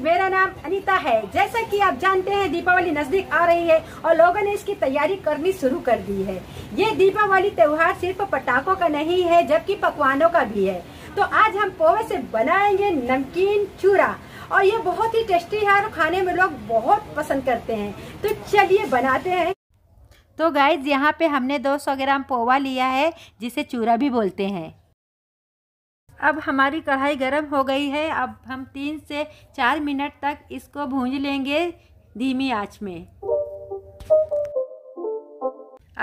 friends मेरा नाम अनीता है जैसा कि आप जानते हैं दीपावली नजदीक आ रही है और लोगों ने इसकी तैयारी करनी शुरू कर दी है ये दीपावली त्योहार सिर्फ पटाखों का नहीं है जबकि पकवानों का भी है तो आज हम पोवे से बनाएंगे नमकीन चूरा और ये बहुत ही टेस्टी है और खाने में लोग बहुत पसंद करते हैं तो चलिए बनाते हैं तो गाइज यहाँ पे हमने 200 ग्राम पोवा लिया है जिसे चूरा भी बोलते हैं अब हमारी कढ़ाई गर्म हो गई है अब हम तीन से चार मिनट तक इसको भूंज लेंगे धीमी आंच में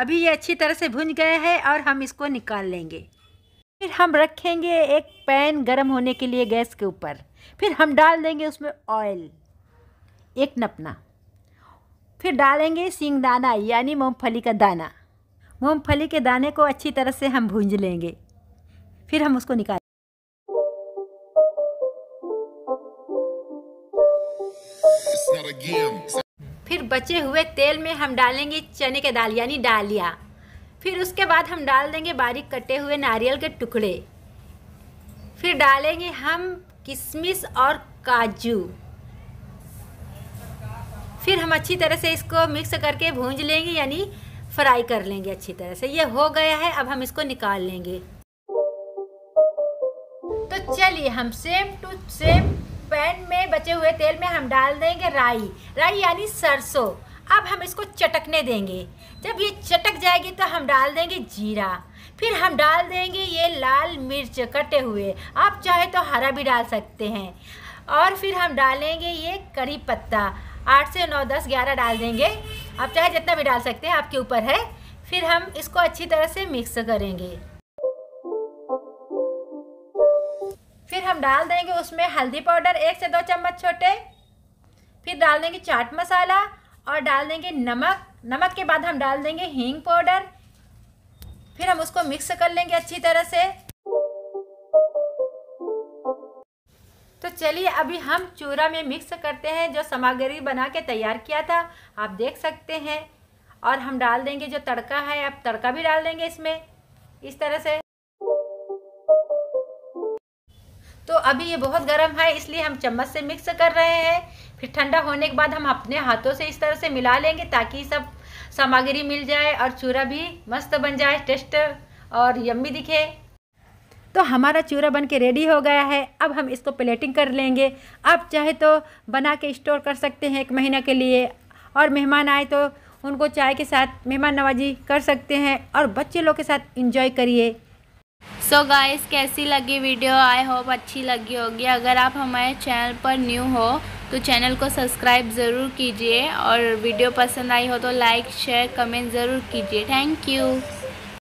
अभी ये अच्छी तरह से भुंज गए हैं और हम इसको निकाल लेंगे फिर हम रखेंगे एक पैन गर्म होने के लिए गैस के ऊपर फिर हम डाल देंगे उसमें ऑयल एक नपना फिर डालेंगे सिंग दाना यानी मूँगफली का दाना मूँगफली के दाने को अच्छी तरह से हम भूंज लेंगे फिर हम उसको निकाल फिर बचे हुए तेल में हम डालेंगे चने के दाल यानी डालिया फिर उसके बाद हम डाल देंगे बारीक कटे हुए नारियल के टुकड़े फिर डालेंगे हम किशमिश और काजू फिर हम अच्छी तरह से इसको मिक्स करके भूंज लेंगे यानी फ्राई कर लेंगे अच्छी तरह से ये हो गया है अब हम इसको निकाल लेंगे तो चलिए हम सेम टू सेम बचे हुए तेल में हम डाल देंगे राई राई यानी सरसों अब हम इसको चटकने देंगे जब ये चटक जाएगी तो हम डाल देंगे जीरा फिर हम डाल देंगे ये लाल मिर्च कटे हुए आप चाहे तो हरा भी डाल सकते हैं और फिर हम डालेंगे ये करी पत्ता आठ से नौ दस ग्यारह डाल देंगे आप चाहे जितना भी डाल सकते हैं आपके ऊपर है फिर हम इसको अच्छी तरह से मिक्स करेंगे फिर हम डाल देंगे उसमें हल्दी पाउडर एक से दो चम्मच छोटे फिर डाल देंगे चाट मसाला और डाल देंगे नमक नमक के बाद हम डाल देंगे हींग पाउडर फिर हम उसको मिक्स कर लेंगे अच्छी तरह से तो चलिए अभी हम चूरा में मिक्स करते हैं जो सामग्री बना के तैयार किया था आप देख सकते हैं और हम डाल देंगे जो तड़का है आप तड़का भी डाल देंगे इसमें इस तरह से अभी ये बहुत गर्म है इसलिए हम चम्मच से मिक्स कर रहे हैं फिर ठंडा होने के बाद हम अपने हाथों से इस तरह से मिला लेंगे ताकि सब सामग्री मिल जाए और चूरा भी मस्त बन जाए टेस्ट और यम्मी दिखे तो हमारा चूरा बन के रेडी हो गया है अब हम इसको प्लेटिंग कर लेंगे आप चाहे तो बना के स्टोर कर सकते हैं एक महीना के लिए और मेहमान आए तो उनको चाय के साथ मेहमान नवाजी कर सकते हैं और बच्चे लोग के साथ इंजॉय करिए सो so गाइस कैसी लगी वीडियो आई होप अच्छी लगी होगी अगर आप हमारे चैनल पर न्यू हो तो चैनल को सब्सक्राइब ज़रूर कीजिए और वीडियो पसंद आई हो तो लाइक शेयर कमेंट ज़रूर कीजिए थैंक यू